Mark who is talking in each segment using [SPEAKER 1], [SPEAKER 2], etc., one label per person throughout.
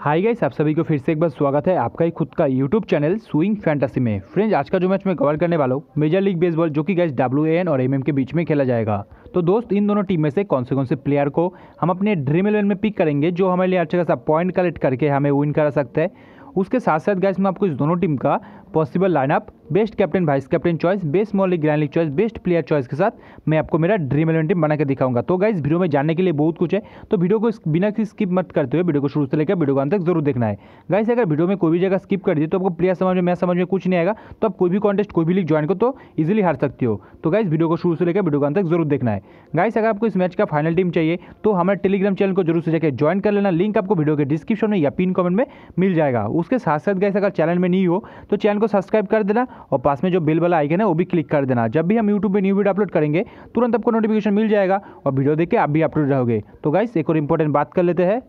[SPEAKER 1] hi guys आप सभी को फिर से एक बार स्वागत है आपका ही खुद का यूट्यूब चैनल स्विंग फैंटेसी में फ्रेंड्स आज का जो मैच मैं कवर करने वाला हूँ मेजर लीग बेसबॉल जो कि गाइस डब्ल्यू और एमएम के बीच में खेला जाएगा तो दोस्त इन दोनों टीम में से कौन से कौन से प्लेयर को हम अपने ड्रीम इलेवन में पिक करेंगे जो हमारे लिए अच्छा खासा पॉइंट कलेक्ट करके हमें विन करा सकते हैं उसके साथ साथ गैस मैं आपको इस दोनों टीम का possible lineup best captain vice captain choice best small league grand league choice best player choice के साथ मैं आपको मेरा ड्रीम इलेवन टीम बनाकर दिखाऊंगा तो गाइज वीडियो में जानने के लिए बहुत कुछ है तो वीडियो को बिना किसी स्किप मत करते हुए वीडियो को शुरू से लेकर वीडियो को अंत तक जरूर देखना है गाइज अगर वीडियो में कोई भी जगह स्किप कर दी तो आपको प्लेयर समझ में मैं समझ में कुछ नहीं आएगा तो आप कोई भी कॉन्टेस्ट कोई भी लीग ज्वाइन करो तो इजिली हार सकते हो तो गाइज वीडियो को शुरू से लेकर वीडियो को अंत तक जरूर देखना है गाइस अगर आपको इस मैच का फाइनल टीम चाहिए तो हमारे टेलीग्राम चैनल को जरूर से जाकर ज्वाइन कर लेना लिंक आपको वीडियो के डिस्क्रिप्शन में या पिन कमेंट में मिल जाएगा उसके साथ साथ गाइस अगर चैनल में नहीं हो तो चैनल को सब्सक्राइब कर देना और पास में जो बिल वाला आइकन है वो भी क्लिक कर देना जब भी हम यूट्यूब पर न्यू वीडियो अपलोड करेंगे तुरंत आपको नोटिफिकेशन मिल जाएगा और वीडियो देख के आप भी अपलोड रहोगे तो गाइस एक और इंपॉर्टेंट बात कर लेते हैं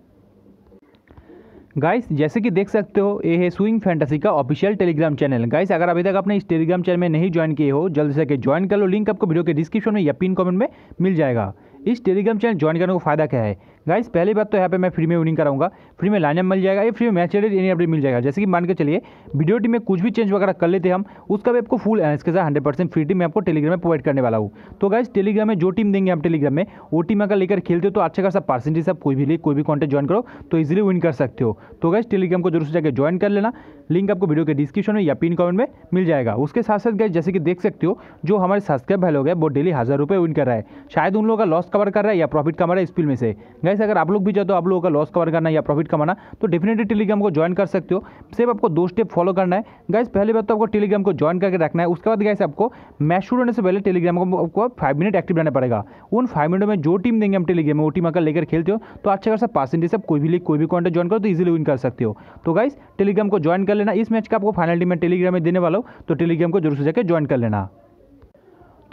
[SPEAKER 1] गाइस जैसे कि देख सकते हो ये है स्विंग फैंटेसी का ऑफिशियल टेलीग्राम चैनल गाइस अगर अभी तक आपने इस टेलीग्राम चैनल में नहीं ज्वाइन किए हो जल्द से जल्द ज्वाइन कर लो लिंक आपको वीडियो के डिस्क्रिप्शन में या पिन कमेंट में मिल जाएगा इस टेलीग्राम चैनल ज्वाइन करने का फायदा क्या है गाइस पहली बात तो यहाँ पे मैं फ्री में विनिंग कराऊंगा फ्री में लाइनअप मिल जाएगा या फ्री में मैच रेटेड एनी अपडेट मिल जाएगा जैसे कि मान के चलिए वीडियो टीम में कुछ भी चेंज वगैरह कर लेते हम उसका भी आपको फुल एनएस के साथ हंड्रेड परसेंट फ्री टीम मैं आपको टेलीग्राम में प्रोवाइड करने वाला हूँ तो गाइस टेलीग्राम में जो टीम देंगे हम टेलीग्राम में वो टीम अगर लेकर खेलते हो तो अच्छा खासा पर्सेंटेज आप कोई भी ले कोई भी कॉन्टेक्ट ज्वाइन करो तो इजिली विन कर सकते हो तो गाइस टेलीग्राम को जरूर से जाकर ज्वाइन कर लेना लिंक आपको वीडियो के डिस्क्रिप्शन में या पिन कमेंट में मिल जाएगा उसके साथ साथ गाइस जैसे कि देख सकते हो जो हमारे सब्सक्राइब भाई लोग हैं वो डेली हज़ार रुपये विन कर रहा है शायद उन लोगों का लॉस कवर कर रहा है या प्रॉफिट कमा रहा है इस फील्ड में से गैस अगर आप लोग भी चाहते हो तो आप लोगों का लॉस कवर करना या प्रॉफिट कमाना तो डेफिनेटली टेलीग्राम को ज्वाइन कर सकते हो सिर्फ आपको दो स्टेप फॉलो करना है गैस पहले बात तो आपको टेलीग्राम को ज्वाइन करके रखना है उसके बाद गैस आपको मैच शुरू होने से पहले टेलीग्राम को आपको फाइव मिनट एक्टिव रहना पड़ेगा उन फाइव मिनट में जो टीम देंगे हम टेलीग्राम में वो टीम अगर लेकर खेलते हो तो अच्छा खासा पर्सेंटेज आप कोई भी लीग कोई भी कॉन्टेंट ज्वाइन करो तो इजिली विन कर सकते हो तो गाइस टेलीग्राम को ज्वाइन कर लेना इस मैच का आपको फाइनल टीम में टेलीग्राम में देने वाला हो तो टेलीग्राम को जरूर से जाकर ज्वाइन कर लेना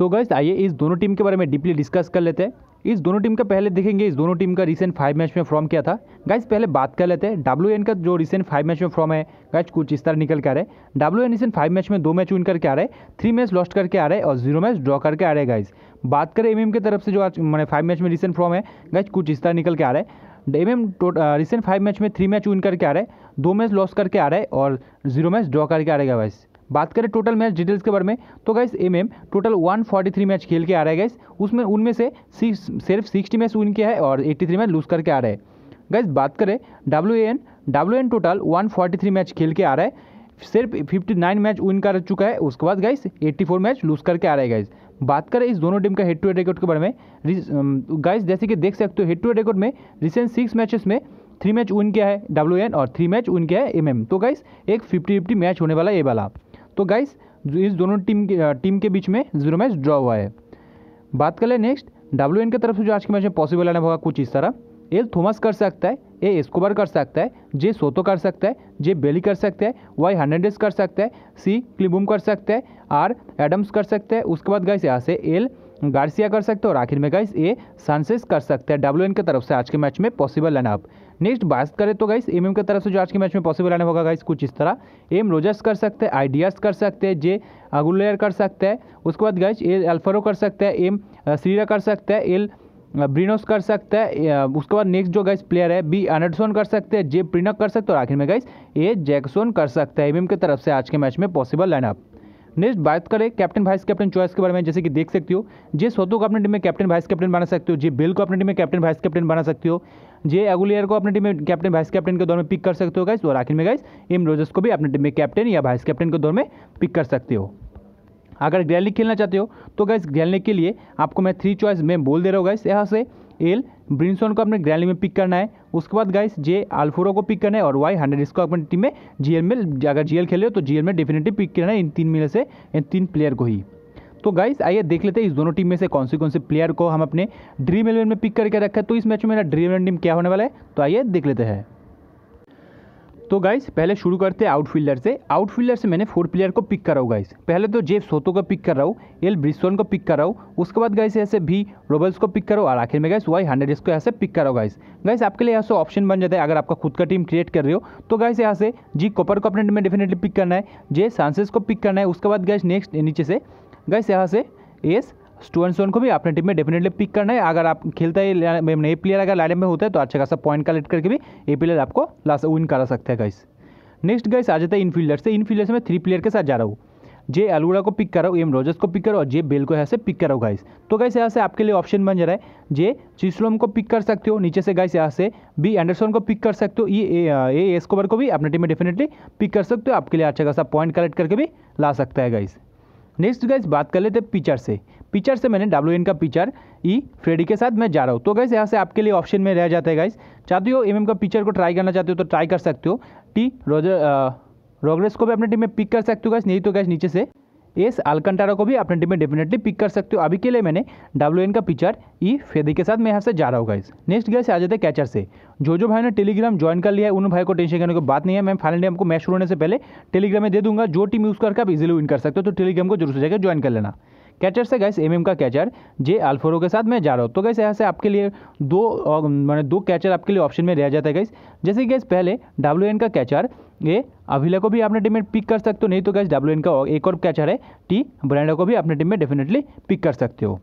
[SPEAKER 1] तो गैस आइए इस दोनों टीम के बारे में डीपली डिस्कस कर लेते हैं इस दोनों टीम का पहले देखेंगे इस दोनों टीम का रिसेंट फाइव मैच में फॉर्म क्या था गाइज पहले बात कर लेते हैं डब्ल्यू एन का जो रिसेंट फाइव मैच में फॉर्म है गाइज कुछ इस तरह निकल के आ रहे हैं W N recent five match में दो मैच विन करके आ रहे हैं थ्री मैच लॉस्ट करके आ रहे हैं और जीरो मैच ड्रॉ करके आ रहे गाइज बात करें एम की तरफ से जो आज मैंने फाइव मैच में रिसेंट फॉर्म है गाइज कुछ इस तरह निकल के आ रहे हैं M M recent five match में थ्री मैच विन करके आ रहे हैं दो मैच लॉस करके आ रहे हैं और जीरो मैच ड्रॉ करके आ रहेगा वाइज़ बात करें टोटल मैच डिटेल्स के बारे में तो guys M M total 143 match खेल के आ रहा है गाइस उसमें उनमें से सिर्फ सिक्सटी मैच विन किया है और 83 मैच लूज करके आ रहा है गाइस बात करें W N W N total three match खेल के आ रहा है सिर्फ 59 मैच विन कर चुका है उसके बाद गाइस 84 मैच लूज करके आ रहा है गाइस बात करें इस दोनों टीम का हेड टू हेड रिकॉर्ड के बारे में गाइस जैसे कि देख सकते हो हेड टू हेड रिकॉर्ड में रिसेंट सिक्स मैचेस में थ्री मैच विन किया है डब्ल्यू और थ्री मैच विन किया है एम तो गाइस एक फिफ्टी फिफ्टी मैच होने वाला है ये वाला तो गाइस इस दोनों टीम के टीम के बीच में जीरो मैच ड्रॉ हुआ है बात कर ले नेक्स्ट डब्ल्यू की तरफ से जो आज के मैच में पॉसिबल आने होगा कुछ इस तरह एल थॉमस कर सकता है ए एस्कोबर कर सकता है जे सोतो कर सकता है जे बेली कर सकता है वाई हर्नाडेस कर सकता है सी क्लिबूम कर सकता है आर एडम्स कर सकता है उसके बाद गाइस यहाँ से एल गार्सिया कर सकते हो और आखिर में गाइस ए सनसेस कर सकते हैं डब्ल्यू एन की तरफ से आज के मैच में पॉसिबल अप नेक्स्ट बात करें तो गाइस एम की तरफ से जो आज के मैच में पॉसिबल रनअप होगा गाइस कुछ इस तरह एम रोजर्स कर सकते हैं आइडियाज़ कर सकते हैं जे अगुलेयर कर सकते हैं उसके बाद गाइस ए अल्फरो कर सकते हैं एम सीरा कर सकते हैं एल ब्रिनोस कर सकता है उसके बाद नेक्स्ट जो गाइस प्लेयर है बी एनडसोन कर सकते हैं जे प्रिनक कर सकते हैं और आखिर में गाइस ए जैक्सन कर सकता है एम की तरफ से आज के मैच में पॉसिबल लाइनअप नेक्स्ट बात करें कैप्टन वाइस कैप्टन चॉइस के बारे में जैसे कि देख सकते हो जे स्वतो को अपने टीम में कैप्टन वाइस कैप्टन बना सकते हो जे बिल को अपने टीम में कैप्टन वाइस कैप्टन बना सकते हो जे एगुलियर को अपने टीम में कैप्टन वाइस कैप्टन के दौर में पिक कर सकते हो गाइस और आखिर में गाइस एम रोजर्स को भी अपने टीम में कैप्टन या वाइस कैप्टन के दौर में पिक कर सकते हो अगर ग्रैली खेलना चाहते हो तो गैस खेलने के लिए आपको मैं थ्री चॉइस में बोल दे रहा हूँ गैस यहाँ से एल ब्रिंसन को अपने ग्रैंड में पिक करना है उसके बाद गाइस जे आल्फोरो को पिक करना है और वाई हंड्रेड इसको अपनी टीम में जी में अगर जीएल खेल रहे हो तो जीएल में डेफिनेटली पिक करना है इन तीन मिले से इन तीन प्लेयर को ही तो गाइस आइए देख लेते हैं इस दोनों टीम में से कौन से कौन से प्लेयर को हम अपने ड्रीम इलेवन में पिक करके रखा है तो इस मैच में मेरा ड्रीम इलेवन टीम क्या होने वाला है तो आइए देख लेते हैं तो गाइस पहले शुरू करते हैं आउटफील्डर से आउटफील्डर से मैंने फोर प्लेयर को पिक तो कर रहा हूँ गाइस पहले तो जेफ सोतो को पिक कर रहा हूँ एल ब्रिस्टोन को पिक कर रहा हूँ उसके बाद गाइस ऐसे भी रोबल्स को पिक करो और आखिर में गाइस वाई हंड्रेड इसको यहाँ से पिक करो गाइस गाइस आपके लिए यहाँ से ऑप्शन बन जाता है अगर आपका खुद का टीम क्रिएट कर रहे हो तो गाइस यहाँ से जी कॉपर को अपने में डेफिनेटली पिक करना है जे सांसेस को पिक करना है उसके बाद गाइस नेक्स्ट नीचे से गाइस यहाँ से एस स्टूडेंट स्टोन को भी अपने टीम में डेफिनेटली पिक करना है अगर आप खेलता है नए प्लेयर अगर लाइन में होता है तो अच्छा खासा पॉइंट कलेक्ट करके भी ए प्लेयर आपको लास्ट विन करा सकते हैं गाइस नेक्स्ट गाइस आ जाता है इनफील्डर से इनफील्डर से मैं थ्री प्लेयर के साथ जा रहा हूँ जे अलोरा को पिक कर रहा हूँ एम रोजर्स को पिक करो और जे बेल को यहाँ से पिक करो गाइस तो गाइस यहाँ से आपके लिए ऑप्शन बन जा रहा है जे चिस्लोम को पिक कर सकते हो नीचे से गाइस यहाँ से बी एंडरसन को पिक कर सकते हो ई ए एस्कोबर को भी अपने टीम में डेफिनेटली पिक कर सकते हो आपके लिए अच्छा खासा पॉइंट कलेक्ट करके भी ला सकता है गाइस नेक्स्ट गाइस बात कर लेते हैं पिचर से पिक्चर से मैंने डब्ल्यू का पिक्चर ई फ्रेडी के साथ मैं जा रहा हूँ तो गैस यहाँ से आपके लिए ऑप्शन में रह जाता है गाइस चाहते हो एम का पिक्चर को ट्राई करना चाहते हो तो ट्राई कर सकते हो टी रोजर रोग्रेस को भी अपने टीम में पिक कर सकते हो गैस नहीं तो गैस नीचे से एस अलकंटारा को भी अपने टीम में डेफिनेटली पिक कर सकते हो अभी के लिए मैंने डब्ल्यू का पिक्चर ई फेदी के साथ मैं यहाँ से जा रहा हूँ गाइस नेक्स्ट गैस आ जाते हैं कैचर से जो जो भाई ने टेलीग्राम ज्वाइन कर लिया है उन भाई को टेंशन करने की बात नहीं है मैं फाइनली आपको मैच शुरू होने से पहले टेलीग्राम में दे दूंगा जो टीम यूज़ करके आप इजिली विन कर सकते हो तो टेलीग्राम को जरूर से जाकर ज्वाइन कर लेना कैचर से गैस एम का कैचर जे आल्फोरो के साथ मैं जा रहा हूँ तो गैस यहाँ से आपके लिए दो मैंने दो कैचर आपके लिए ऑप्शन में रह जाता है गैस जैसे गैस पहले डब्ल्यू का कैचर ये अभिला को भी आपने टीम में पिक कर सकते हो नहीं तो गैस डब्ल्यू का एक और कैचर है टी ब्रांडा को भी अपने टीम में डेफिनेटली पिक कर सकते हो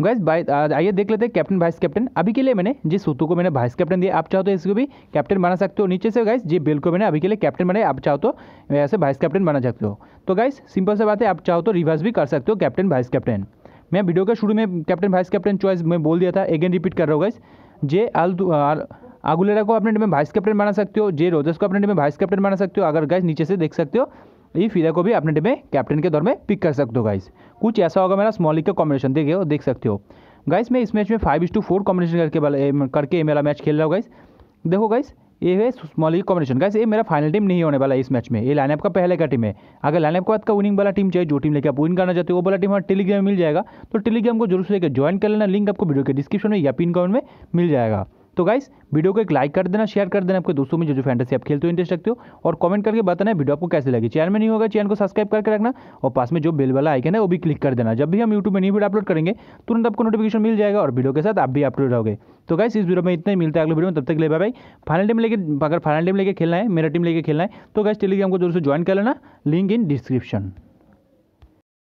[SPEAKER 1] गैस uh, आइए देख लेते हैं कैप्टन वाइस कैप्टन अभी के लिए मैंने जिस सूतू को मैंने वाइस कैप्टन दिया आप चाहो तो इसको भी कैप्टन बना सकते हो नीचे से गैस जी बिल को मैंने अभी के लिए कैप्टन बनाया आप चाहो तो ऐसे वाइस कैप्टन बना सकते हो तो गैस सिंपल से बात है आप चाहो तो रिवर्स भी कर सकते हो कैप्टन वाइस कैप्टन मैं वीडियो के शुरू में कैप्टन वाइस कैप्टन चॉइस मैं बोल दिया था अगेन रिपीट कर रहा हूँ गैस जे आल आगुलेरा को अपने टीम में वाइस कैप्टन बना सकते हो जे रोजर्स को अपने टीम में वाइस कैप्टन बना सकते हो अगर गैस नीचे से देख सकते हो ये फिर को भी अपने टीम में कैप्टन के दौर में पिक कर सकते हो गाइस कुछ ऐसा होगा मेरा स्मॉल लीग का कॉम्बिनेशन देखिए हो देख सकते हो गाइस मैं इस मैच में फाइव टू फोर कॉम्बिनेशन करके करके मेरा मैच खेल रहा हूँ गाइस देखो गाइस ये है स्मॉल लीग कॉम्बिनेशन गाइस ये मेरा फाइनल टीम नहीं होने वाला इस मैच में ये लाइनअप का पहले का टीम है अगर लाइनअप के बाद का विनिंग वाला टीम चाहिए जो टीम लेके आप विन करना चाहते हो वो वाला टीम हमारे टेलीग्राम में मिल जाएगा तो टेलीग्राम को जरूर से लेकर ज्वाइन कर लेना लिंक आपको वीडियो के डिस्क्रिप्शन में या पिन कमेंट में मिल जाएगा तो गाइस वीडियो को एक लाइक कर देना शेयर कर देना आपके दोस्तों में जो जो फैंटेसी आप खेलते हो इंटरेस्ट रखते हो और कमेंट करके बताना है वीडियो आपको कैसे लगे चैनल में नहीं होगा चैनल को सब्सक्राइब करके रखना और पास में जो बेल वाला आइकन है वो भी क्लिक कर देना जब भी हम यूट्यूब में नई वीडियो अपलोड करेंगे तुरंत आपको नोटिफिकेशन मिल जाएगा और वीडियो के साथ आप भी अपलोड रहोगे तो गाइस इस वीडियो में इतना ही मिलता है अगले वीडियो में तब तक ले भाई फाइनल टीम लेके अगर फाइनल टीम लेके खेलना है मेरा टीम लेके खेलना है तो गाइस टेलीग्राम को जरूर से ज्वाइन कर लेना लिंक इन डिस्क्रिप्शन